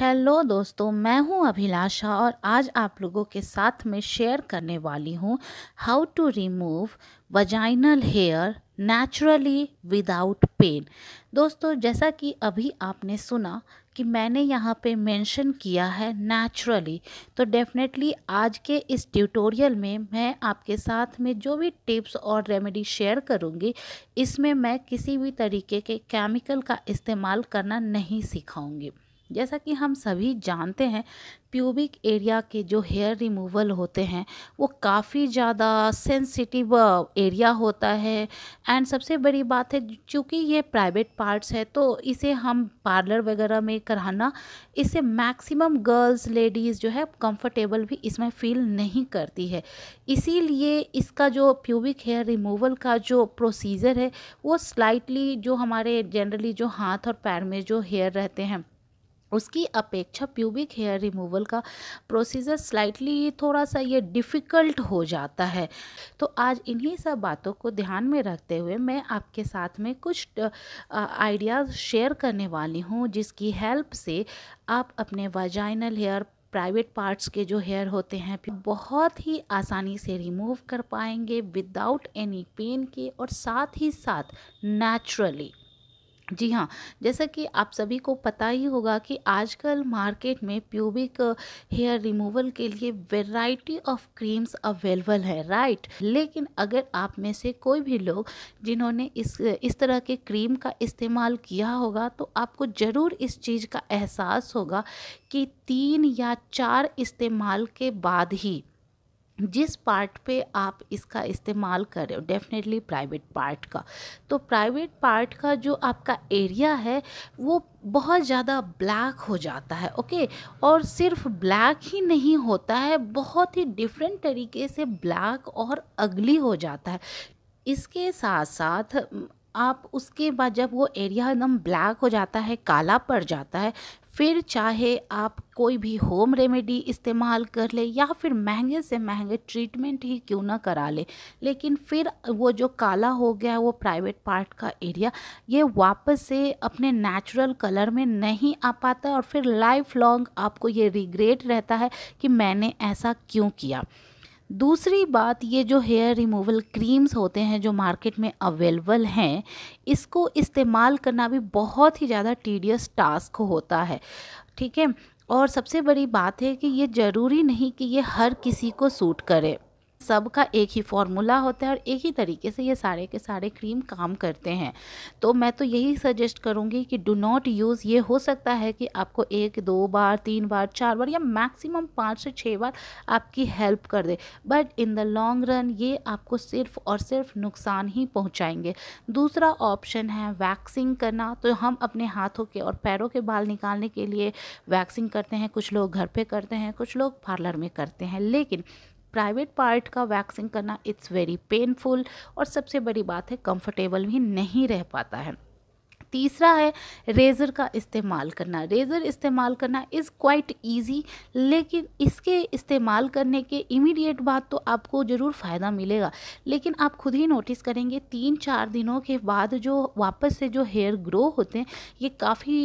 hello दोस्तों मैं हूं अभिलाषा और आज आप लोगों के साथ में शेयर करने वाली हूं how to remove vaginal hair naturally without pain दोस्तों जैसा कि अभी आपने सुना कि मैंने यहाँ पे मेंशन किया है नेचुरली तो डेफिनेटली आज के इस ट्यूटोरियल में मैं आपके साथ में जो भी टिप्स और रेमेडी शेयर करूँगी इसमें मैं किसी भी तरीके के केमिकल का इस्तेमाल करना नहीं सिखाऊँगी जैसा कि हम सभी जानते हैं प्यूबिक एरिया के जो हेयर रिमूवल होते हैं वो काफ़ी ज़्यादा सेंसिटिव एरिया uh, होता है एंड सबसे बड़ी बात है चूँकि ये प्राइवेट पार्ट्स है तो इसे हम पार्लर वगैरह में कराना इसे मैक्सिमम गर्ल्स लेडीज़ जो है कंफर्टेबल भी इसमें फील नहीं करती है इसीलिए इसका जो प्यूबिक हेयर रिमूवल का जो प्रोसीजर है वो स्लाइटली जो हमारे जनरली जो हाथ और पैर में जो हेयर रहते हैं उसकी अपेक्षा प्यूबिक हेयर रिमूवल का प्रोसीजर स्लाइटली थोड़ा सा ये डिफ़िकल्ट हो जाता है तो आज इन्हीं सब बातों को ध्यान में रखते हुए मैं आपके साथ में कुछ आइडियाज़ शेयर करने वाली हूँ जिसकी हेल्प से आप अपने वजाइनल हेयर प्राइवेट पार्ट्स के जो हेयर होते हैं बहुत ही आसानी से रिमूव कर पाएंगे विदाउट एनी पेन के और साथ ही साथ नेचुरली जी हाँ जैसा कि आप सभी को पता ही होगा कि आजकल मार्केट में प्यूबिक हेयर रिमूवल के लिए वैरायटी ऑफ क्रीम्स अवेलेबल है राइट लेकिन अगर आप में से कोई भी लोग जिन्होंने इस इस तरह के क्रीम का इस्तेमाल किया होगा तो आपको ज़रूर इस चीज़ का एहसास होगा कि तीन या चार इस्तेमाल के बाद ही जिस पार्ट पे आप इसका इस्तेमाल कर रहे हो डेफिनेटली प्राइवेट पार्ट का तो प्राइवेट पार्ट का जो आपका एरिया है वो बहुत ज़्यादा ब्लैक हो जाता है ओके और सिर्फ ब्लैक ही नहीं होता है बहुत ही डिफरेंट तरीके से ब्लैक और अगली हो जाता है इसके साथ साथ आप उसके बाद जब वो एरिया एकदम ब्लैक हो जाता है काला पड़ जाता है फिर चाहे आप कोई भी होम रेमेडी इस्तेमाल कर ले या फिर महंगे से महंगे ट्रीटमेंट ही क्यों ना करा ले लेकिन फिर वो जो काला हो गया वो प्राइवेट पार्ट का एरिया ये वापस से अपने नेचुरल कलर में नहीं आ पाता और फिर लाइफ लॉन्ग आपको ये रिग्रेट रहता है कि मैंने ऐसा क्यों किया दूसरी बात ये जो हेयर रिमूवल क्रीम्स होते हैं जो मार्केट में अवेलेबल हैं इसको इस्तेमाल करना भी बहुत ही ज़्यादा टीडियस टास्क होता है ठीक है और सबसे बड़ी बात है कि ये ज़रूरी नहीं कि ये हर किसी को सूट करे सबका एक ही फॉर्मूला होता है और एक ही तरीके से ये सारे के सारे क्रीम काम करते हैं तो मैं तो यही सजेस्ट करूँगी कि डू नॉट यूज़ ये हो सकता है कि आपको एक दो बार तीन बार चार बार या मैक्सिमम पाँच से छः बार आपकी हेल्प कर दे but in the long run ये आपको सिर्फ और सिर्फ नुकसान ही पहुँचाएंगे दूसरा ऑप्शन है वैक्सिंग करना तो हम अपने हाथों के और पैरों के बाल निकालने के लिए वैक्सिंग करते हैं कुछ लोग घर पर करते हैं कुछ लोग पार्लर में करते हैं लेकिन प्राइवेट पार्ट का वैक्सिंग करना इट्स वेरी पेनफुल और सबसे बड़ी बात है कंफर्टेबल भी नहीं रह पाता है तीसरा है रेज़र का इस्तेमाल करना रेज़र इस्तेमाल करना इज़ क्वाइट ईजी लेकिन इसके इस्तेमाल करने के इमीडिएट बाद तो आपको ज़रूर फ़ायदा मिलेगा लेकिन आप खुद ही नोटिस करेंगे तीन चार दिनों के बाद जो वापस से जो हेयर ग्रो होते हैं ये काफ़ी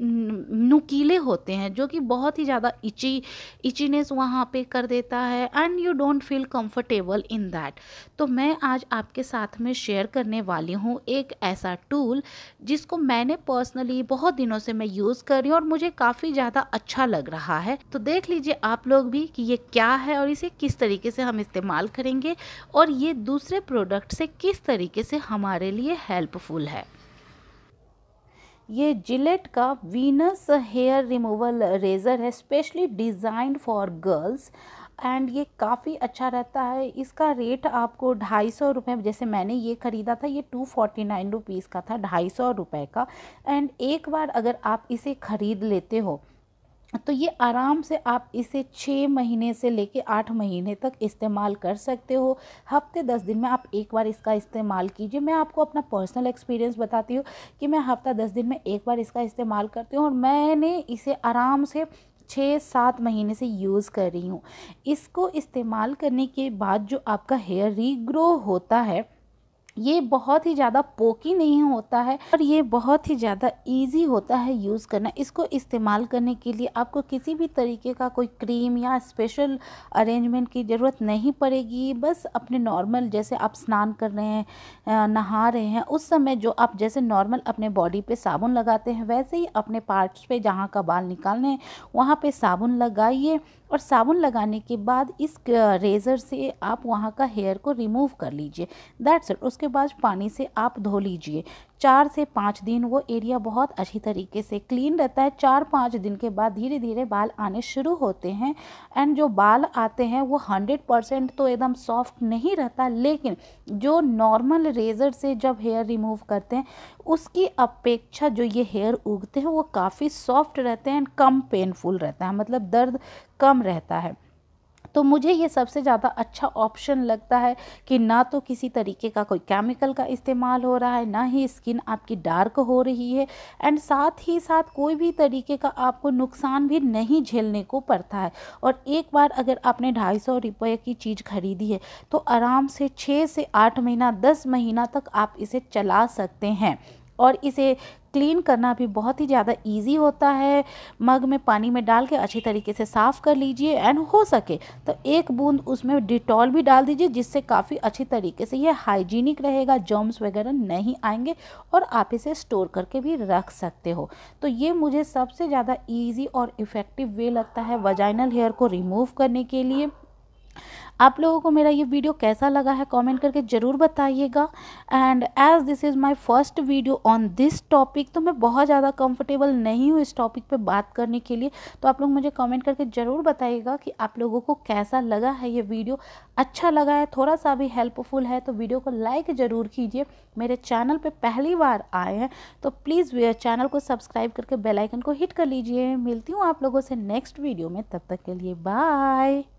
नुकीले होते हैं जो कि बहुत ही ज़्यादा इची इचीनेस वहाँ पे कर देता है and you don't feel comfortable in that तो मैं आज आपके साथ में शेयर करने वाली हूँ एक ऐसा टूल जिसको मैंने पर्सनली बहुत दिनों से मैं यूज़ कर रही हूँ और मुझे काफ़ी ज़्यादा अच्छा लग रहा है तो देख लीजिए आप लोग भी कि ये क्या है और इसे किस तरीके से हम इस्तेमाल करेंगे और ये दूसरे प्रोडक्ट से किस तरीके से हमारे लिए हेल्पफुल है ये जिलेट का वीनस हेयर रिमूवल रेज़र है specially designed for girls and ये काफ़ी अच्छा रहता है इसका रेट आपको ढाई सौ रुपये जैसे मैंने ये ख़रीदा था ये टू फोर्टी नाइन रुपीज़ का था ढाई सौ रुपये का एंड एक बार अगर आप इसे ख़रीद लेते हो तो ये आराम से आप इसे छः महीने से लेके आठ महीने तक इस्तेमाल कर सकते हो हफ्ते दस दिन में आप एक बार इसका इस्तेमाल कीजिए मैं आपको अपना पर्सनल एक्सपीरियंस बताती हूँ कि मैं हफ्ता दस दिन में एक बार इसका इस्तेमाल करती हूँ और मैंने इसे आराम से छः सात महीने से यूज़ कर रही हूँ इसको इस्तेमाल करने के बाद जो आपका हेयर रीग्रो होता है ये बहुत ही ज़्यादा पोकी नहीं होता है और ये बहुत ही ज़्यादा ईजी होता है यूज़ करना इसको इस्तेमाल करने के लिए आपको किसी भी तरीके का कोई क्रीम या स्पेशल अरेंजमेंट की ज़रूरत नहीं पड़ेगी बस अपने नॉर्मल जैसे आप स्नान कर रहे हैं नहा रहे हैं उस समय जो आप जैसे नॉर्मल अपने बॉडी पर साबुन लगाते हैं वैसे ही अपने पार्ट्स पर जहाँ का बाल निकालने हैं वहाँ पर साबुन लगाइए और साबुन लगाने के बाद इस रेज़र से आप वहाँ का हेयर को रिमूव कर लीजिए दैट्स उसके उसके बाद पानी से आप धो लीजिए चार से पाँच दिन वो एरिया बहुत अच्छी तरीके से क्लीन रहता है चार पाँच दिन के बाद धीरे धीरे बाल आने शुरू होते हैं एंड जो बाल आते हैं वो हंड्रेड परसेंट तो एकदम सॉफ्ट नहीं रहता लेकिन जो नॉर्मल रेजर से जब हेयर रिमूव करते हैं उसकी अपेक्षा जो ये हेयर उगते हैं वो काफ़ी सॉफ्ट रहते हैं एंड कम पेनफुल रहता है मतलब दर्द कम रहता है तो मुझे ये सबसे ज़्यादा अच्छा ऑप्शन लगता है कि ना तो किसी तरीके का कोई केमिकल का इस्तेमाल हो रहा है ना ही स्किन आपकी डार्क हो रही है एंड साथ ही साथ कोई भी तरीके का आपको नुकसान भी नहीं झेलने को पड़ता है और एक बार अगर आपने ढाई सौ रुपये की चीज़ खरीदी है तो आराम से छः से आठ महीना दस महीना तक आप इसे चला सकते हैं और इसे क्लीन करना भी बहुत ही ज़्यादा इजी होता है मग में पानी में डाल के अच्छी तरीके से साफ़ कर लीजिए एंड हो सके तो एक बूंद उसमें डिटॉल भी डाल दीजिए जिससे काफ़ी अच्छी तरीके से ये हाइजीनिक रहेगा जर्म्स वगैरह नहीं आएंगे और आप इसे स्टोर करके भी रख सकते हो तो ये मुझे सबसे ज़्यादा ईजी और इफ़ेक्टिव वे लगता है वजाइनल हेयर को रिमूव करने के लिए आप लोगों को मेरा ये वीडियो कैसा लगा है कमेंट करके ज़रूर बताइएगा and as this is my first video on this topic तो मैं बहुत ज़्यादा कंफर्टेबल नहीं हूँ इस टॉपिक पे बात करने के लिए तो आप लोग मुझे कमेंट करके ज़रूर बताइएगा कि आप लोगों को कैसा लगा है ये वीडियो अच्छा लगा है थोड़ा सा भी हेल्पफुल है तो वीडियो को लाइक ज़रूर कीजिए मेरे चैनल पर पहली बार आए हैं तो प्लीज़ चैनल को सब्सक्राइब करके बेलाइकन को हिट कर लीजिए मिलती हूँ आप लोगों से नेक्स्ट वीडियो में तब तक के लिए बाय